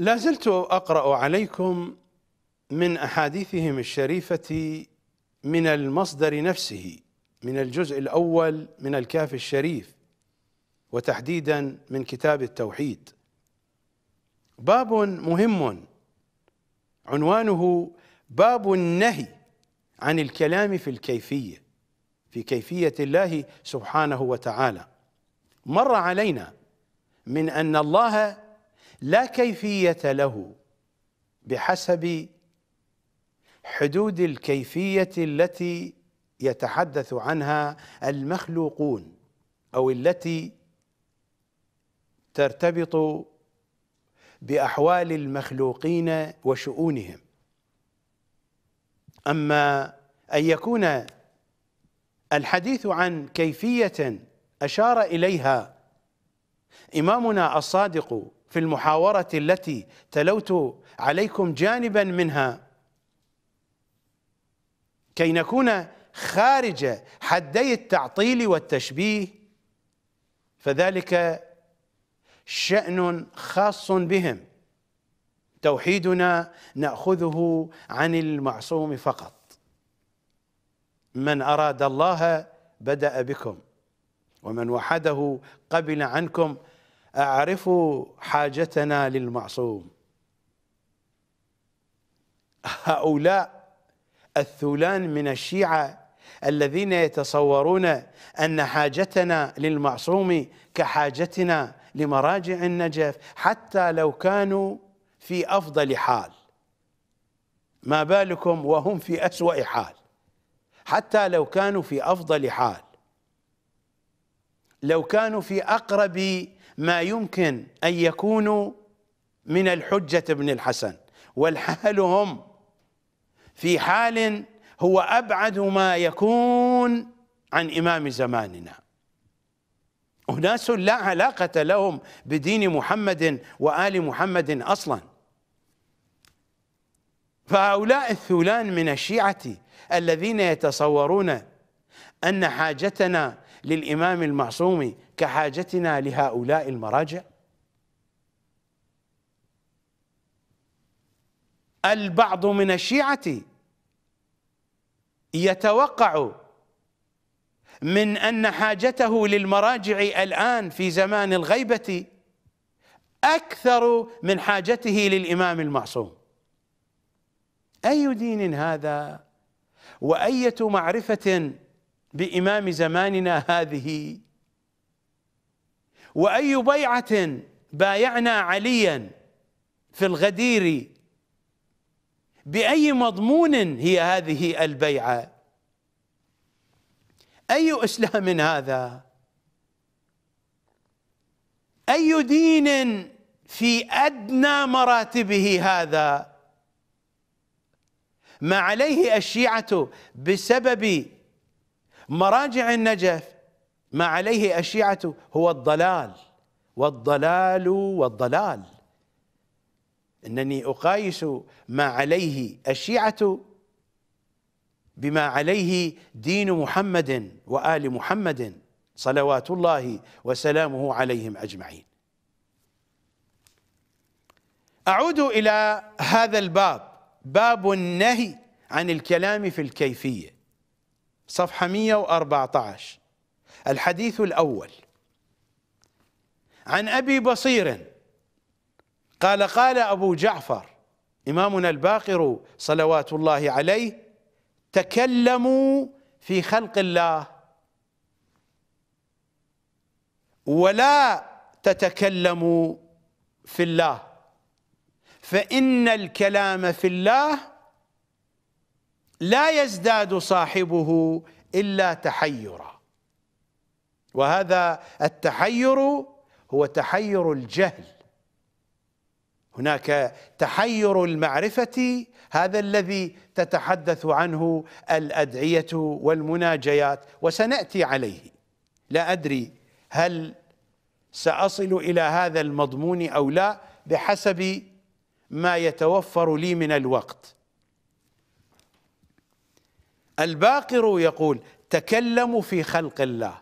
لا زلت اقرا عليكم من احاديثهم الشريفه من المصدر نفسه من الجزء الاول من الكاف الشريف وتحديدا من كتاب التوحيد باب مهم عنوانه باب النهي عن الكلام في الكيفيه في كيفيه الله سبحانه وتعالى مر علينا من ان الله لا كيفية له بحسب حدود الكيفية التي يتحدث عنها المخلوقون أو التي ترتبط بأحوال المخلوقين وشؤونهم أما أن يكون الحديث عن كيفية أشار إليها إمامنا الصادق في المحاورة التي تلوت عليكم جانبا منها كي نكون خارج حدي التعطيل والتشبيه فذلك شأن خاص بهم توحيدنا ناخذه عن المعصوم فقط من اراد الله بدا بكم ومن وحده قبل عنكم اعرفوا حاجتنا للمعصوم هؤلاء الثلان من الشيعه الذين يتصورون ان حاجتنا للمعصوم كحاجتنا لمراجع النجف حتى لو كانوا في افضل حال ما بالكم وهم في اسوا حال حتى لو كانوا في افضل حال لو كانوا في اقرب ما يمكن أن يكونوا من الحجة بن الحسن والحال هم في حال هو أبعد ما يكون عن إمام زماننا أناس لا علاقة لهم بدين محمد وآل محمد أصلا فهؤلاء الثولان من الشيعة الذين يتصورون أن حاجتنا للإمام المعصوم كحاجتنا لهؤلاء المراجع البعض من الشيعة يتوقع من أن حاجته للمراجع الآن في زمان الغيبة أكثر من حاجته للإمام المعصوم أي دين هذا وأية معرفة بإمام زماننا هذه وأي بيعة بايعنا عليا في الغدير بأي مضمون هي هذه البيعة أي إسلام هذا أي دين في أدنى مراتبه هذا ما عليه الشيعة بسبب مراجع النجف ما عليه الشيعة هو الضلال والضلال والضلال إنني أقايس ما عليه الشيعة بما عليه دين محمد وآل محمد صلوات الله وسلامه عليهم أجمعين أعود إلى هذا الباب باب النهي عن الكلام في الكيفية صفحة 114 الحديث الأول عن أبي بصير قال قال أبو جعفر إمامنا الباقر صلوات الله عليه تكلموا في خلق الله ولا تتكلموا في الله فإن الكلام في الله لا يزداد صاحبه الا تحيرا وهذا التحير هو تحير الجهل هناك تحير المعرفه هذا الذي تتحدث عنه الادعيه والمناجيات وسناتي عليه لا ادري هل ساصل الى هذا المضمون او لا بحسب ما يتوفر لي من الوقت الباقر يقول تكلموا في خلق الله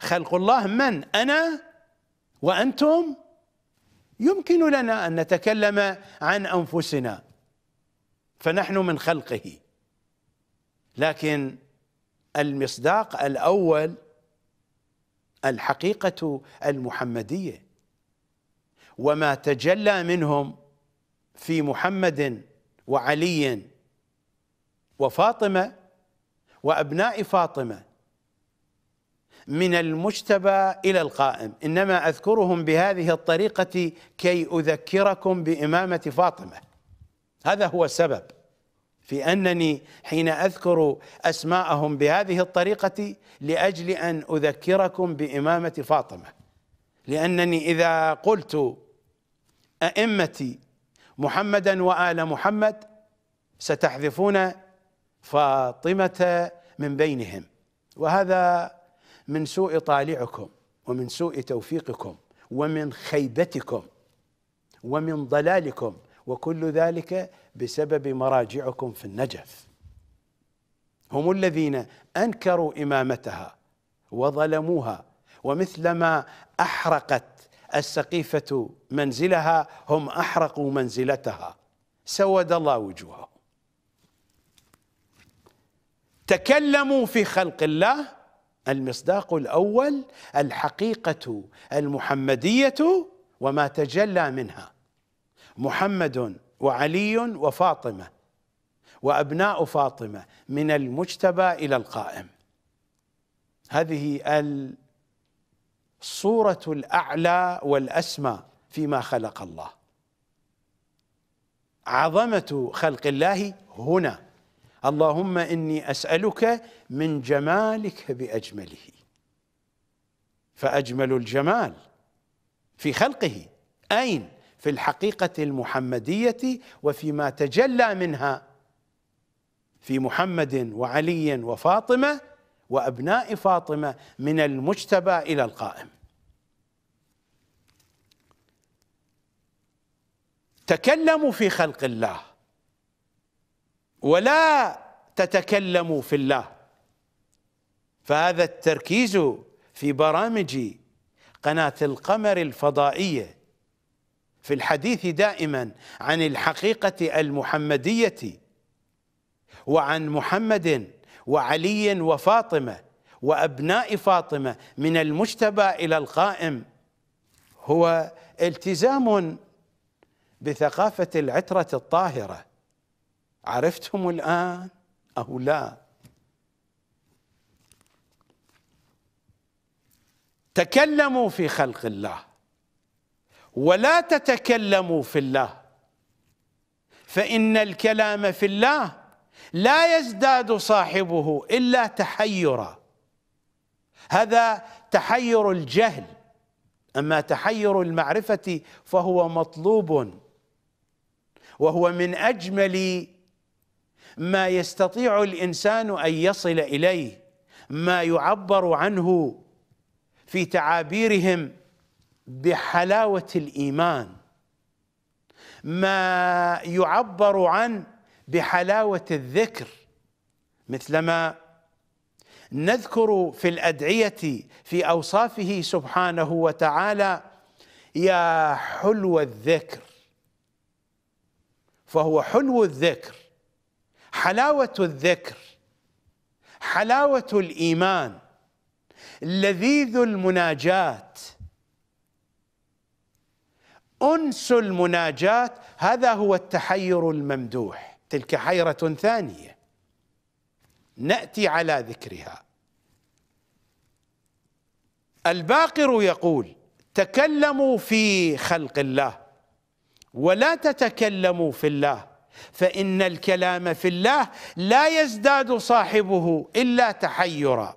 خلق الله من انا وانتم يمكن لنا ان نتكلم عن انفسنا فنحن من خلقه لكن المصداق الاول الحقيقه المحمديه وما تجلى منهم في محمد وعلي وفاطمه وابناء فاطمه من المجتبى الى القائم انما اذكرهم بهذه الطريقه كي اذكركم بامامه فاطمه هذا هو السبب في انني حين اذكر اسماءهم بهذه الطريقه لاجل ان اذكركم بامامه فاطمه لانني اذا قلت ائمتي محمدا وال محمد ستحذفون فاطمه من بينهم وهذا من سوء طالعكم ومن سوء توفيقكم ومن خيبتكم ومن ضلالكم وكل ذلك بسبب مراجعكم في النجف هم الذين انكروا امامتها وظلموها ومثلما احرقت السقيفه منزلها هم احرقوا منزلتها سود الله وجوههم تكلموا في خلق الله المصداق الاول الحقيقه المحمديه وما تجلى منها محمد وعلي وفاطمه وابناء فاطمه من المجتبى الى القائم هذه الصوره الاعلى والاسمى فيما خلق الله عظمه خلق الله هنا اللهم اني اسالك من جمالك باجمله فاجمل الجمال في خلقه اين في الحقيقه المحمديه وفيما تجلى منها في محمد وعلي وفاطمه وابناء فاطمه من المجتبى الى القائم تكلموا في خلق الله ولا تتكلموا في الله فهذا التركيز في برامج قناة القمر الفضائية في الحديث دائما عن الحقيقة المحمدية وعن محمد وعلي وفاطمة وأبناء فاطمة من المجتبى إلى القائم هو التزام بثقافة العترة الطاهرة عرفتهم الآن أو لا تكلموا في خلق الله ولا تتكلموا في الله فإن الكلام في الله لا يزداد صاحبه إلا تحيرا هذا تحير الجهل أما تحير المعرفة فهو مطلوب وهو من أجمل ما يستطيع الانسان ان يصل اليه ما يعبر عنه في تعابيرهم بحلاوه الايمان ما يعبر عن بحلاوه الذكر مثلما نذكر في الادعيه في اوصافه سبحانه وتعالى يا حلو الذكر فهو حلو الذكر حلاوه الذكر حلاوه الايمان لذيذ المناجاه انس المناجاه هذا هو التحير الممدوح تلك حيره ثانيه ناتي على ذكرها الباقر يقول تكلموا في خلق الله ولا تتكلموا في الله فان الكلام في الله لا يزداد صاحبه الا تحيرا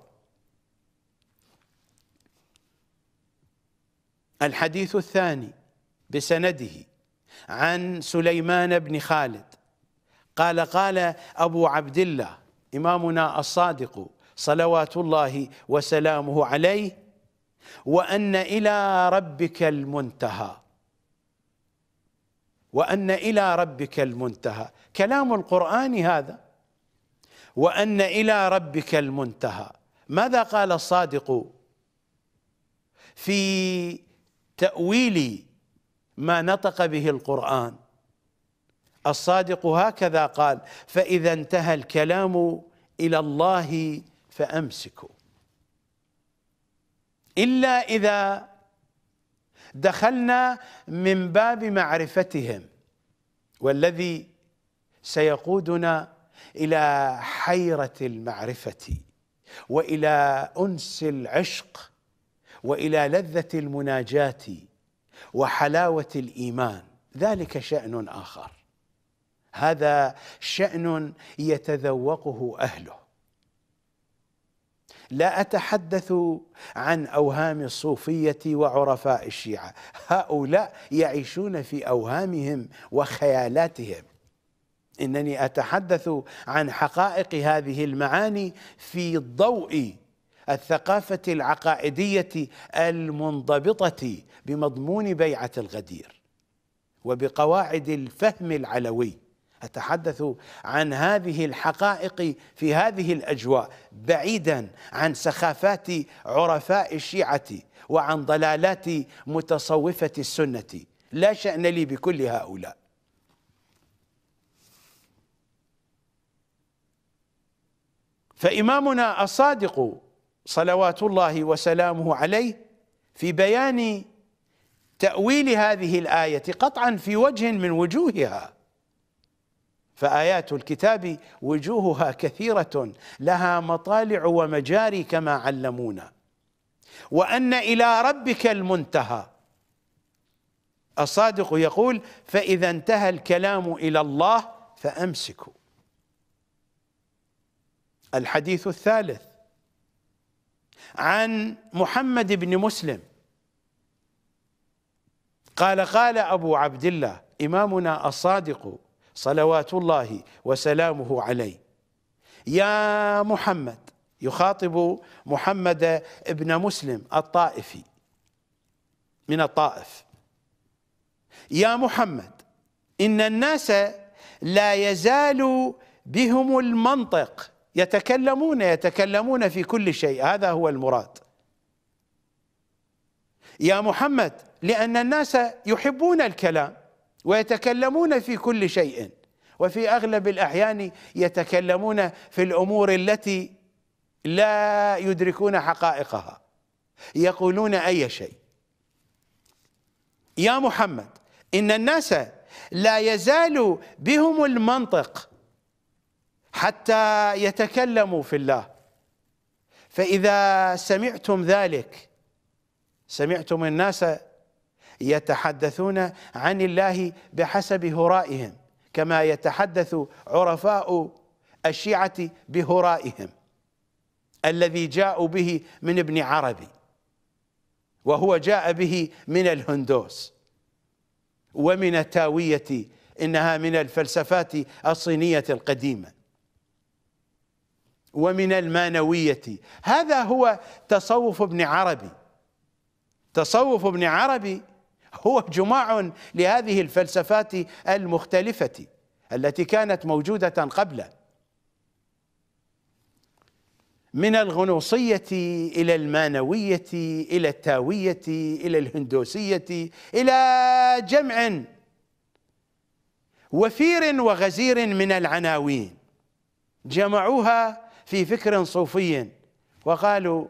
الحديث الثاني بسنده عن سليمان بن خالد قال قال ابو عبد الله امامنا الصادق صلوات الله وسلامه عليه وان الى ربك المنتهى وان الى ربك المنتهى كلام القران هذا وان الى ربك المنتهى ماذا قال الصادق في تاويل ما نطق به القران الصادق هكذا قال فاذا انتهى الكلام الى الله فامسكوا الا اذا دخلنا من باب معرفتهم والذي سيقودنا الى حيره المعرفه والى انس العشق والى لذه المناجاه وحلاوه الايمان ذلك شان اخر هذا شان يتذوقه اهله لا اتحدث عن اوهام الصوفيه وعرفاء الشيعه هؤلاء يعيشون في اوهامهم وخيالاتهم انني اتحدث عن حقائق هذه المعاني في ضوء الثقافه العقائديه المنضبطه بمضمون بيعه الغدير وبقواعد الفهم العلوي أتحدث عن هذه الحقائق في هذه الأجواء بعيدا عن سخافات عرفاء الشيعة وعن ضلالات متصوفة السنة لا شأن لي بكل هؤلاء فإمامنا الصادق صلوات الله وسلامه عليه في بيان تأويل هذه الآية قطعا في وجه من وجوهها فآيات الكتاب وجوهها كثيرة لها مطالع ومجاري كما علمونا وأن إلى ربك المنتهى الصادق يقول فإذا انتهى الكلام إلى الله فأمسكوا الحديث الثالث عن محمد بن مسلم قال قال أبو عبد الله إمامنا الصادق صلوات الله وسلامه عليه يا محمد يخاطب محمد ابن مسلم الطائفي من الطائف يا محمد إن الناس لا يزال بهم المنطق يتكلمون يتكلمون في كل شيء هذا هو المراد يا محمد لأن الناس يحبون الكلام ويتكلمون في كل شيء وفي اغلب الاحيان يتكلمون في الامور التي لا يدركون حقائقها يقولون اي شيء يا محمد ان الناس لا يزال بهم المنطق حتى يتكلموا في الله فاذا سمعتم ذلك سمعتم الناس يتحدثون عن الله بحسب هرائهم كما يتحدث عرفاء الشيعة بهرائهم الذي جاءوا به من ابن عربي وهو جاء به من الهندوس ومن التاوية إنها من الفلسفات الصينية القديمة ومن المانوية هذا هو تصوف ابن عربي تصوف ابن عربي هو جماع لهذه الفلسفات المختلفة التي كانت موجودة قبله من الغنوصية إلى المانوية إلى التاوية إلى الهندوسية إلى جمع وفير وغزير من العناوين جمعوها في فكر صوفي وقالوا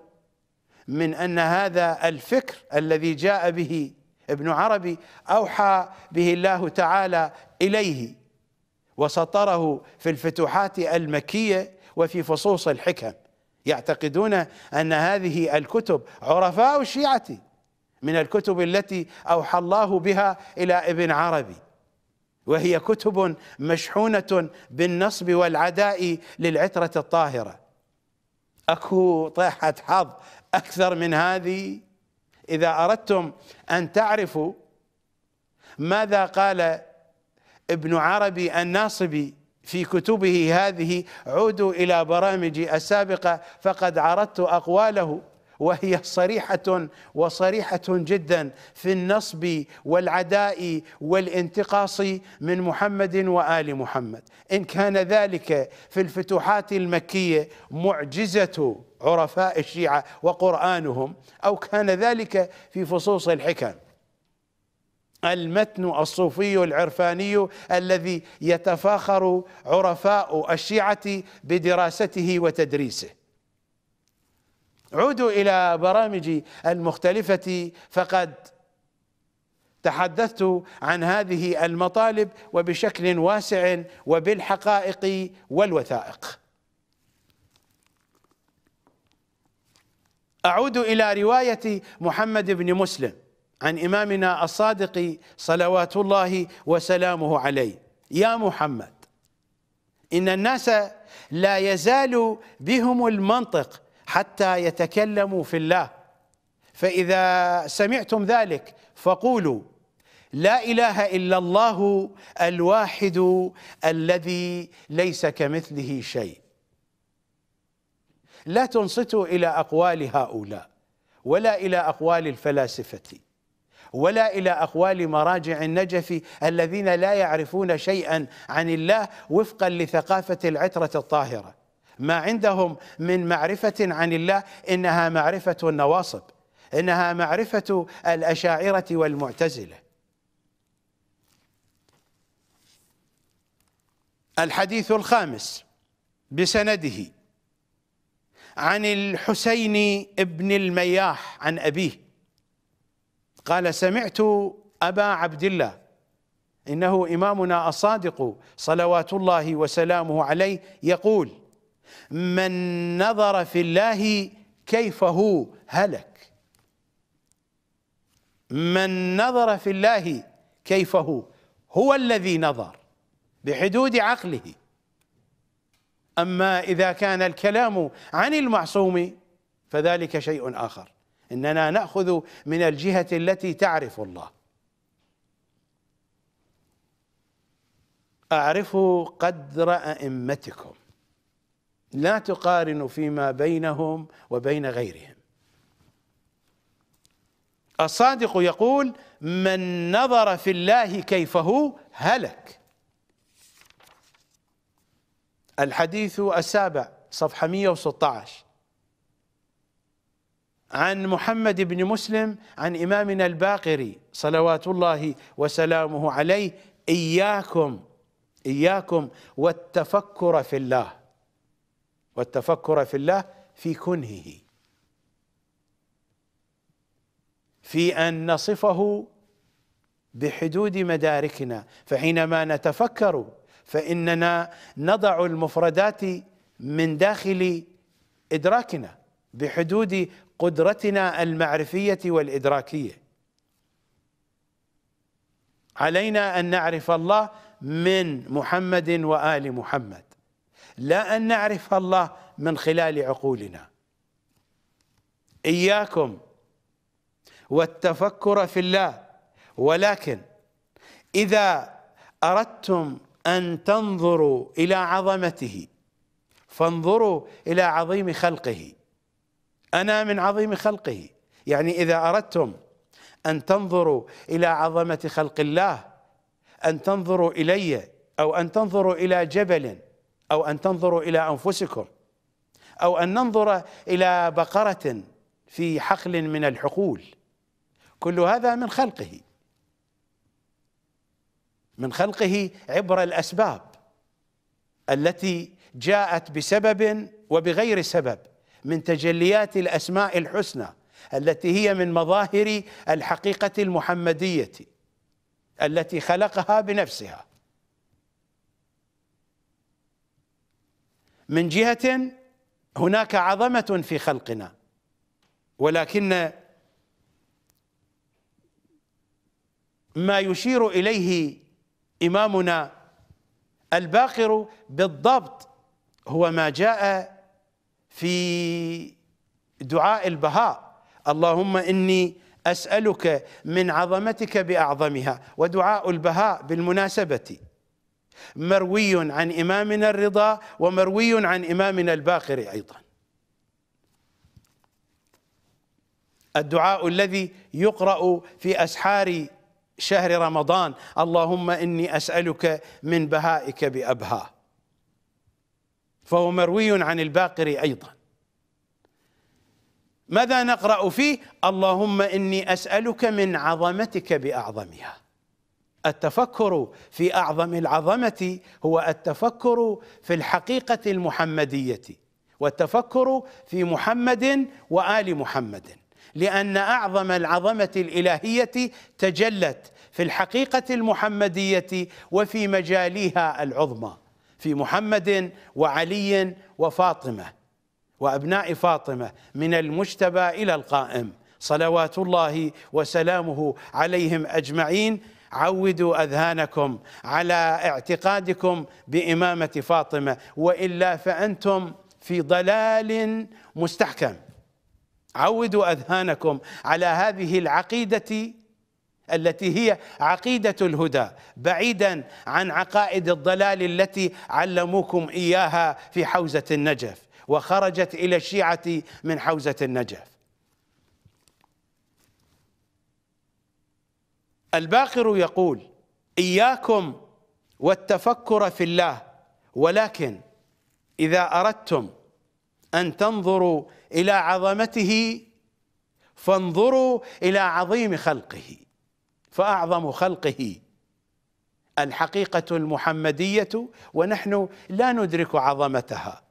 من أن هذا الفكر الذي جاء به ابن عربي أوحى به الله تعالى إليه وسطره في الفتوحات المكية وفي فصوص الحكم يعتقدون أن هذه الكتب عرفاء الشيعة من الكتب التي أوحى الله بها إلى ابن عربي وهي كتب مشحونة بالنصب والعداء للعترة الطاهرة أكو طيحة حظ أكثر من هذه إذا أردتم أن تعرفوا ماذا قال ابن عربي الناصبي في كتبه هذه عودوا إلى برامجي السابقة فقد عرضت أقواله وهي صريحه وصريحه جدا في النصب والعداء والانتقاص من محمد وال محمد ان كان ذلك في الفتوحات المكيه معجزه عرفاء الشيعه وقرانهم او كان ذلك في فصوص الحكم المتن الصوفي العرفاني الذي يتفاخر عرفاء الشيعه بدراسته وتدريسه عودوا إلى برامجي المختلفة فقد تحدثت عن هذه المطالب وبشكل واسع وبالحقائق والوثائق أعود إلى رواية محمد بن مسلم عن إمامنا الصادق صلوات الله وسلامه عليه يا محمد إن الناس لا يزال بهم المنطق حتى يتكلموا في الله فإذا سمعتم ذلك فقولوا لا إله إلا الله الواحد الذي ليس كمثله شيء لا تنصتوا إلى أقوال هؤلاء ولا إلى أقوال الفلاسفة ولا إلى أقوال مراجع النجف الذين لا يعرفون شيئا عن الله وفقا لثقافة العترة الطاهرة ما عندهم من معرفة عن الله إنها معرفة النواصب إنها معرفة الأشاعرة والمعتزلة الحديث الخامس بسنده عن الحسين بن المياح عن أبيه قال سمعت أبا عبد الله إنه إمامنا الصادق صلوات الله وسلامه عليه يقول من نظر في الله كيف هو هلك من نظر في الله كيف هو هو الذي نظر بحدود عقله أما إذا كان الكلام عن المعصوم فذلك شيء آخر إننا نأخذ من الجهة التي تعرف الله أعرفوا قدر أئمتكم لا تقارن فيما بينهم وبين غيرهم الصادق يقول من نظر في الله كيف هو هلك الحديث السابع صفحة 116 عن محمد بن مسلم عن إمامنا الباقري صلوات الله وسلامه عليه إياكم إياكم والتفكر في الله والتفكر في الله في كنهه في ان نصفه بحدود مداركنا فحينما نتفكر فاننا نضع المفردات من داخل ادراكنا بحدود قدرتنا المعرفيه والادراكيه علينا ان نعرف الله من محمد وال محمد لا أن نعرف الله من خلال عقولنا إياكم والتفكر في الله ولكن إذا أردتم أن تنظروا إلى عظمته فانظروا إلى عظيم خلقه أنا من عظيم خلقه يعني إذا أردتم أن تنظروا إلى عظمة خلق الله أن تنظروا إلي أو أن تنظروا إلى جبل أو أن تنظروا إلى أنفسكم أو أن ننظر إلى بقرة في حقل من الحقول كل هذا من خلقه من خلقه عبر الأسباب التي جاءت بسبب وبغير سبب من تجليات الأسماء الحسنى التي هي من مظاهر الحقيقة المحمدية التي خلقها بنفسها من جهة هناك عظمة في خلقنا ولكن ما يشير إليه إمامنا الباقر بالضبط هو ما جاء في دعاء البهاء اللهم إني أسألك من عظمتك بأعظمها ودعاء البهاء بالمناسبة مروي عن إمامنا الرضا ومروي عن إمامنا الباقر أيضا الدعاء الذي يقرأ في أسحار شهر رمضان اللهم إني أسألك من بهائك بأبها فهو مروي عن الباقر أيضا ماذا نقرأ فيه اللهم إني أسألك من عظمتك بأعظمها التفكر في اعظم العظمه هو التفكر في الحقيقه المحمديه والتفكر في محمد وال محمد لان اعظم العظمه الالهيه تجلت في الحقيقه المحمديه وفي مجاليها العظمى في محمد وعلي وفاطمه وابناء فاطمه من المجتبى الى القائم صلوات الله وسلامه عليهم اجمعين عودوا اذهانكم على اعتقادكم بامامه فاطمه والا فانتم في ضلال مستحكم عودوا اذهانكم على هذه العقيده التي هي عقيده الهدى بعيدا عن عقائد الضلال التي علموكم اياها في حوزه النجف وخرجت الى الشيعه من حوزه النجف الباقر يقول اياكم والتفكر في الله ولكن اذا اردتم ان تنظروا الى عظمته فانظروا الى عظيم خلقه فاعظم خلقه الحقيقه المحمديه ونحن لا ندرك عظمتها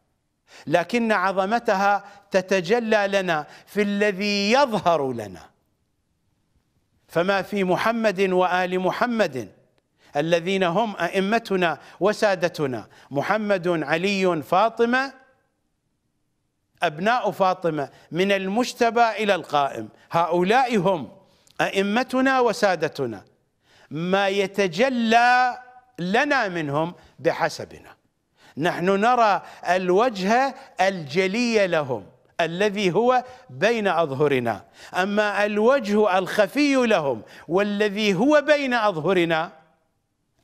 لكن عظمتها تتجلى لنا في الذي يظهر لنا فما في محمد وال محمد الذين هم ائمتنا وسادتنا محمد علي فاطمه ابناء فاطمه من المجتبى الى القائم هؤلاء هم ائمتنا وسادتنا ما يتجلى لنا منهم بحسبنا نحن نرى الوجه الجلي لهم الذي هو بين أظهرنا أما الوجه الخفي لهم والذي هو بين أظهرنا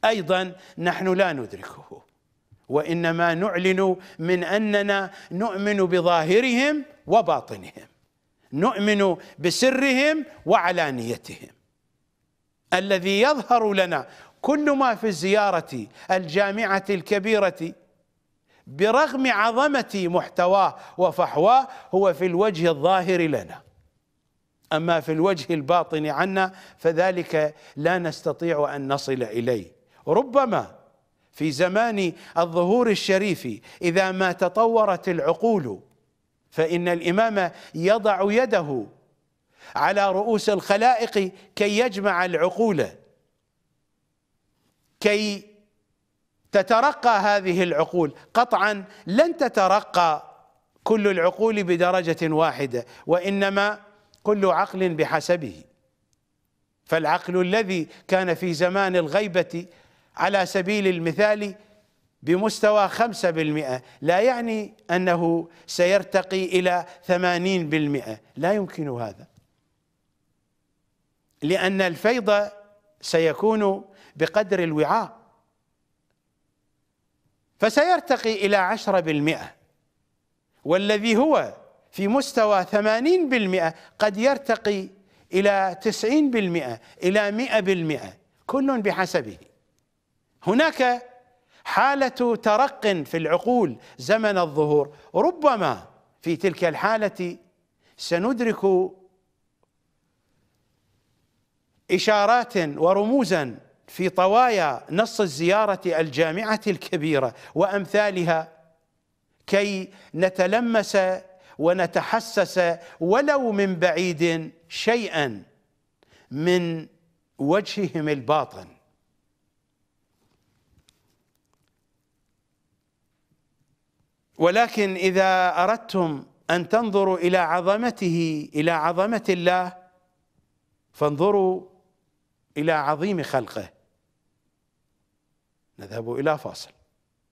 أيضا نحن لا ندركه وإنما نعلن من أننا نؤمن بظاهرهم وباطنهم نؤمن بسرهم وعلانيتهم الذي يظهر لنا كل ما في الزيارة الجامعة الكبيرة برغم عظمة محتواه وفحواه هو في الوجه الظاهر لنا أما في الوجه الباطن عنا فذلك لا نستطيع أن نصل إليه ربما في زمان الظهور الشريف إذا ما تطورت العقول فإن الإمام يضع يده على رؤوس الخلائق كي يجمع العقول كي تترقى هذه العقول قطعا لن تترقى كل العقول بدرجة واحدة وإنما كل عقل بحسبه فالعقل الذي كان في زمان الغيبة على سبيل المثال بمستوى خمسة بالمئة لا يعني أنه سيرتقي إلى ثمانين بالمئة لا يمكن هذا لأن الفيض سيكون بقدر الوعاء فسيرتقي إلى عشرة بالمئة والذي هو في مستوى ثمانين بالمئة قد يرتقي إلى تسعين بالمئة إلى مئة بالمئة كل بحسبه هناك حالة ترق في العقول زمن الظهور ربما في تلك الحالة سندرك إشارات ورموزا في طوايا نص الزيارة الجامعة الكبيرة وأمثالها كي نتلمس ونتحسس ولو من بعيد شيئا من وجههم الباطن ولكن إذا أردتم أن تنظروا إلى عظمته إلى عظمة الله فانظروا إلى عظيم خلقه نذهب إلى فاصل